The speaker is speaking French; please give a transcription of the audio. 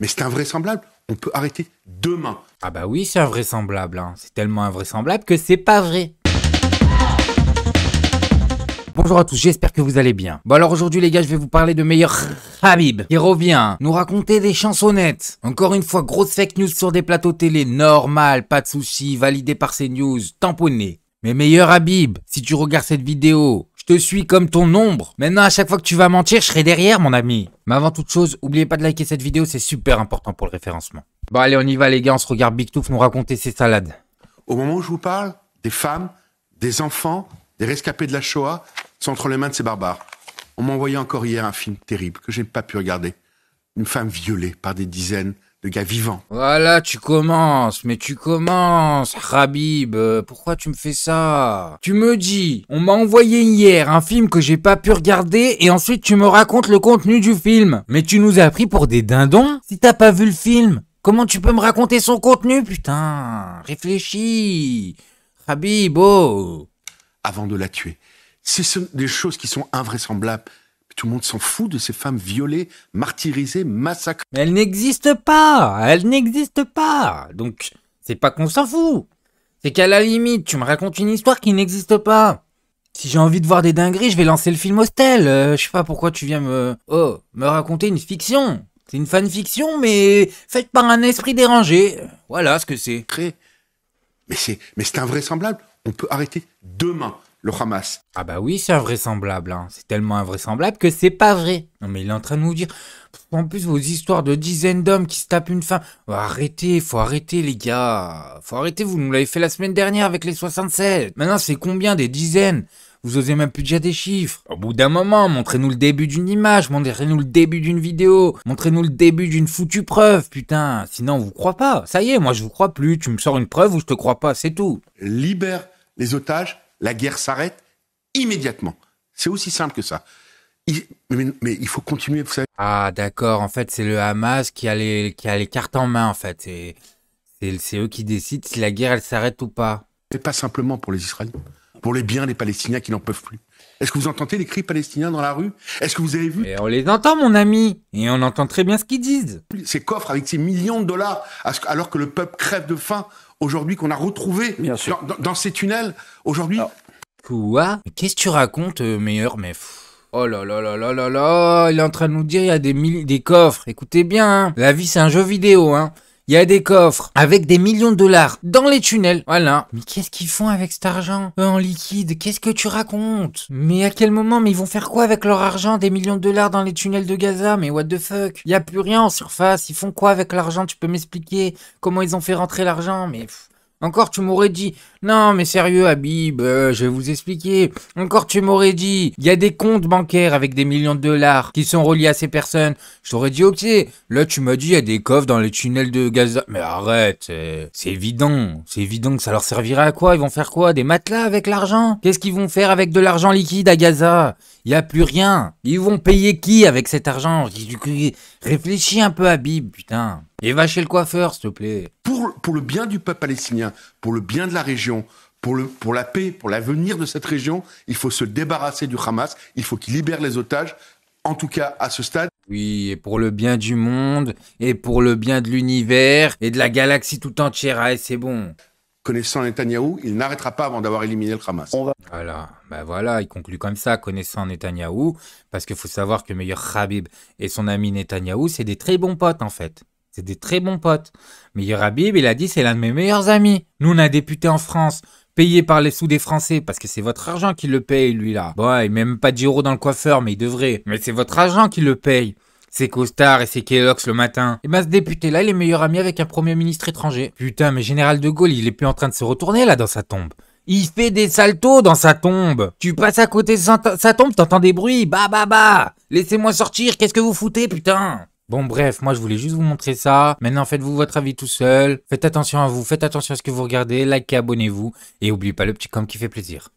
mais c'est invraisemblable. On peut arrêter demain. Ah bah oui, c'est invraisemblable. Hein. C'est tellement invraisemblable que c'est pas vrai. Bonjour à tous, j'espère que vous allez bien. Bon alors aujourd'hui les gars, je vais vous parler de meilleur Habib qui revient nous raconter des chansonnettes. Encore une fois, grosse fake news sur des plateaux télé, normal, pas de soucis, validé par ces news, tamponné. Mais meilleur Habib, si tu regardes cette vidéo, je te suis comme ton ombre. Maintenant, à chaque fois que tu vas mentir, je serai derrière, mon ami. Mais avant toute chose, n'oubliez pas de liker cette vidéo, c'est super important pour le référencement. Bon, allez, on y va, les gars, on se regarde Big Tooth nous raconter ses salades. Au moment où je vous parle, des femmes, des enfants, des rescapés de la Shoah sont entre les mains de ces barbares. On m'a envoyé encore hier un film terrible que je n'ai pas pu regarder. Une femme violée par des dizaines le gars vivant. Voilà, tu commences, mais tu commences, Habib. Euh, pourquoi tu me fais ça Tu me dis, on m'a envoyé hier un film que j'ai pas pu regarder et ensuite tu me racontes le contenu du film. Mais tu nous as pris pour des dindons Si t'as pas vu le film, comment tu peux me raconter son contenu, putain Réfléchis, Habib. Oh. Avant de la tuer, c'est sont des choses qui sont invraisemblables. Tout le monde s'en fout de ces femmes violées, martyrisées, massacrées. Elles n'existent pas Elles n'existent pas Donc, c'est pas qu'on s'en fout C'est qu'à la limite, tu me racontes une histoire qui n'existe pas si j'ai envie de voir des dingueries, je vais lancer le film Hostel. Euh, je sais pas pourquoi tu viens me... Oh, me raconter une fiction. C'est une fanfiction, mais faite par un esprit dérangé. Voilà ce que c'est. Mais c'est, mais c'est invraisemblable. On peut arrêter demain le Hamas. Ah bah oui, c'est invraisemblable. Hein. C'est tellement invraisemblable que c'est pas vrai. Non mais il est en train de nous dire. En plus, vos histoires de dizaines d'hommes qui se tapent une fin... Oh, arrêtez, faut arrêter les gars. Faut arrêter, vous nous l'avez fait la semaine dernière avec les 76. Maintenant, c'est combien des dizaines vous osez même plus déjà des chiffres. Au bout d'un moment, montrez-nous le début d'une image, montrez-nous le début d'une vidéo, montrez-nous le début d'une foutue preuve, putain. Sinon, on vous croit pas. Ça y est, moi je vous crois plus. Tu me sors une preuve ou je te crois pas, c'est tout. Libère les otages la guerre s'arrête immédiatement. C'est aussi simple que ça. mais, il faut continuer, vous savez. Ah, d'accord. En fait, c'est le Hamas qui a les, qui a les cartes en main, en fait. C'est eux qui décident si la guerre, elle s'arrête ou pas. C'est pas simplement pour les Israéliens pour les biens des Palestiniens qui n'en peuvent plus. Est-ce que vous entendez les cris palestiniens dans la rue Est-ce que vous avez vu On les entend, mon ami, et on entend très bien ce qu'ils disent. Ces coffres avec ces millions de dollars, alors que le peuple crève de faim, aujourd'hui qu'on a retrouvé Dans, ces tunnels, aujourd'hui. Quoi Qu'est-ce que tu racontes, euh, meilleur Mais Oh là là là là là là, il est en train de nous dire il y a des, des coffres. Écoutez bien, hein. la vie c'est un jeu vidéo. Hein. Il y a des coffres avec des millions de dollars dans les tunnels. Voilà. Mais qu'est-ce qu'ils font avec cet argent En liquide, qu'est-ce que tu racontes Mais à quel moment Mais ils vont faire quoi avec leur argent Des millions de dollars dans les tunnels de Gaza Mais what the fuck Il y a plus rien en surface. Ils font quoi avec l'argent Tu peux m'expliquer comment ils ont fait rentrer l'argent Mais... Encore tu m'aurais dit, non mais sérieux Habib, euh, je vais vous expliquer. Encore tu m'aurais dit, il y a des comptes bancaires avec des millions de dollars qui sont reliés à ces personnes. Je t'aurais dit ok. Là tu m'as dit, il y a des coffres dans les tunnels de Gaza. Mais arrête, c'est évident. C'est évident que ça leur servirait à quoi Ils vont faire quoi Des matelas avec l'argent Qu'est-ce qu'ils vont faire avec de l'argent liquide à Gaza Il n'y a plus rien. Ils vont payer qui avec cet argent Réfléchis un peu Habib, putain. Et va chez le coiffeur, s'il te plaît. Pour, pour le bien du peuple palestinien, pour le bien de la région, pour, le, pour la paix, pour l'avenir de cette région, il faut se débarrasser du Hamas, il faut qu'il libère les otages, en tout cas à ce stade. Oui, et pour le bien du monde, et pour le bien de l'univers, et de la galaxie tout entière, ah, et c'est bon. Connaissant Netanyahou, il n'arrêtera pas avant d'avoir éliminé le Hamas. On va... Voilà, ben voilà, il conclut comme ça, connaissant Netanyahou, parce qu'il faut savoir que Meilleur Habib et son ami Netanyahou, c'est des très bons potes en fait. C'est des très bons potes. Meilleur Rabib, il a dit, c'est l'un de mes meilleurs amis. Nous, on a député en France, payé par les sous des Français, parce que c'est votre argent qui le paye, lui, là. Bon, il met même pas euros dans le coiffeur, mais il devrait. Mais c'est votre argent qui le paye. C'est Costard et c'est Kellogg's le matin. Et ben ce député-là, il est meilleur ami avec un premier ministre étranger. Putain, mais Général de Gaulle, il est plus en train de se retourner, là, dans sa tombe. Il fait des saltos dans sa tombe. Tu passes à côté de sa tombe, t'entends des bruits. Bah bah bah. Laissez-moi sortir, qu'est-ce que vous foutez, putain Bon bref, moi je voulais juste vous montrer ça. Maintenant faites-vous votre avis tout seul. Faites attention à vous, faites attention à ce que vous regardez, likez, abonnez-vous et n'oubliez pas le petit com qui fait plaisir.